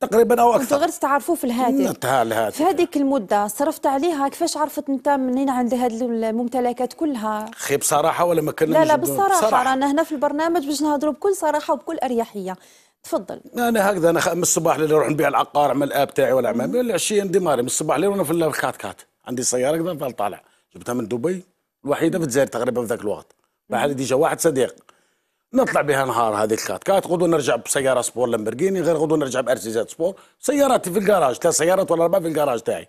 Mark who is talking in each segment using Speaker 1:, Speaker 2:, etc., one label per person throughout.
Speaker 1: تقريبا او اكثر
Speaker 2: غير تعرفوه في الهاتف في هذيك المده صرفت عليها كيفاش عرفت انت منين عندي هذه الممتلكات كلها
Speaker 1: خي بصراحه ولا ما كان لا لا بصراحه, بصراحة. رانا
Speaker 2: هنا في البرنامج باش نهضروا بكل صراحه وبكل اريحيه تفضل
Speaker 1: انا هكذا انا من الصباح اللي نروح نبيع العقار مع الاب تاعي ولا عمامي ولا العشيه ديماري من الصباح اللي وانا في الكات كات عندي سياره كذا طالع جبتها من دبي الوحيده في الجزائر تقريبا في ذاك الوقت بعد ديجا واحد صديق نطلع بها نهار هذه كات غدو نرجع بسياره سبور لامبرجيني غير غدو نرجع بأرسيزات سبور سياراتي في الكراج ثلاث سيارات ولا اربعه في الكراج تاعي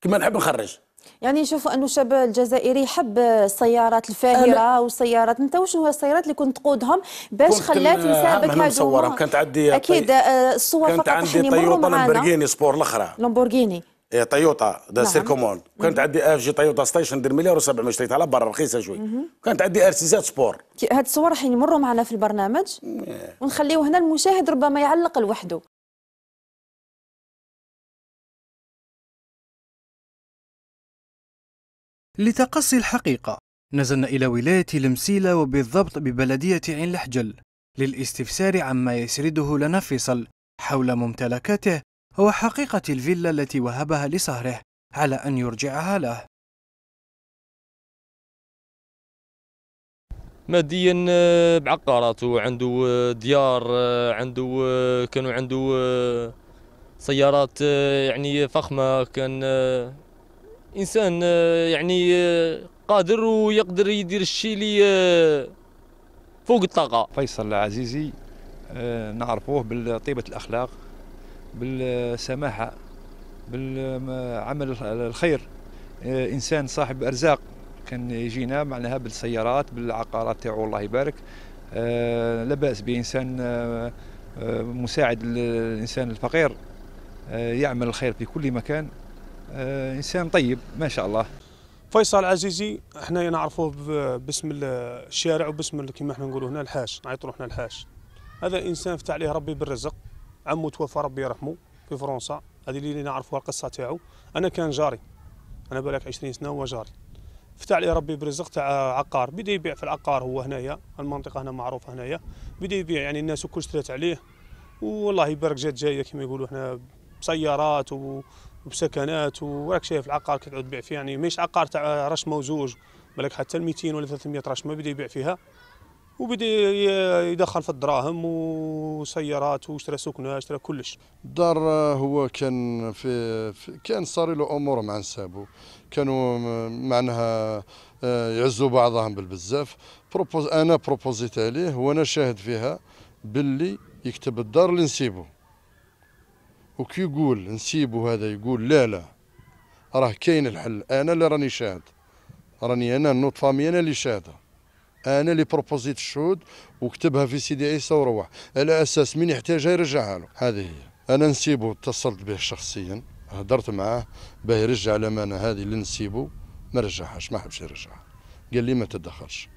Speaker 1: كما نحب نخرج
Speaker 2: يعني نشوفوا انه الشاب الجزائري يحب السيارات الفاهره والسيارات انت وشنو هو السيارات اللي كنت تقودهم باش خلات نسابك هذو صورهم كانت عندي اكيد آه، الصور فقط كانت عندي طيوطه لامبورغيني
Speaker 1: سبور الاخرى
Speaker 2: لامبورغيني
Speaker 1: تويوتا إيه، دا نعم. سيركومون كانت عندي اف آه، جي تويوتا ستيشن دير مليار و700 اشتريتها على برا رخيصه شوي كانت عندي ار ارسيزات سبور
Speaker 2: هاد الصور راح يمروا معنا في البرنامج إيه. ونخليو هنا المشاهد ربما يعلق لوحده
Speaker 3: لتقصي الحقيقة نزلنا إلى ولاية لمسيلة وبالضبط ببلدية عين لحجل للاستفسار عما يسرده لنا فيصل حول ممتلكاته هو حقيقة الفيلا التي وهبها لصهره على أن يرجعها له ماديا
Speaker 4: آه، بعقاراته وعنده آه، ديار آه، عنده كانوا عنده سيارات يعني فخمه كان انسان يعني قادر ويقدر يدير الشيء اللي
Speaker 3: فوق الطاقه فيصل عزيزي نعرفوه بطيبه الاخلاق بالسماحة بالعمل الخير آه، إنسان صاحب أرزاق كان يجينا معناها بالسيارات بالعقارات تاعو الله يبارك آه، لا بأس بإنسان آه، مساعد للإنسان الفقير يعمل الخير في كل مكان إنسان طيب ما شاء الله فيصل عزيزي احنا نعرفوه باسم الشارع وباسم كما احنا نقولوا هنا الحاج نعيطوا احنا الحاج هذا انسان فتح عليه ربي بالرزق عمو توفى ربي يرحمه في فرنسا هذه اللي نعرفوها القصه تاعو انا كان جاري انا بالك 20 سنه هو جاري فتح لي ربي برزق تاع عقار بدا يبيع في العقار هو هنايا المنطقه هنا معروفه هنايا بدا يبيع يعني الناس الكل اشترات عليه والله يبارك جات جايه كما يقولوا احنا بسيارات وبسكنات وراك شايف العقار كي تعود تبيع فيه يعني ماهيش عقار تاع رشمه وزوج بالك حتى 200 ولا 300 رشمه بدا يبيع فيها وبدا
Speaker 4: يدخل في الدراهم وسيارات واشترى سكنه اشترى كلش الدار هو كان في, في كان صار له امور مع نسابه كانوا معناها آه، يعزوا بعضهم بالبزاف بروبوز انا بروبوزيت عليه وانا شاهد فيها باللي يكتب الدار اللي نسيبه وكي يقول نسيبه هذا يقول لا لا راه كاين الحل انا اللي راني شاهد راني انا النوت فامي انا اللي شاهده انا اللي بروبوزيت الشهود وكتبها في سيدي عيسى وروح على اساس من يحتاجها يرجعها له هذه هي انا نسيبو اتصلت به شخصيا هدرت معاه باه يرجع الامانه هذه اللي نسيبو ما رجعهاش ما حبش يرجعها قال لي ما تدخلش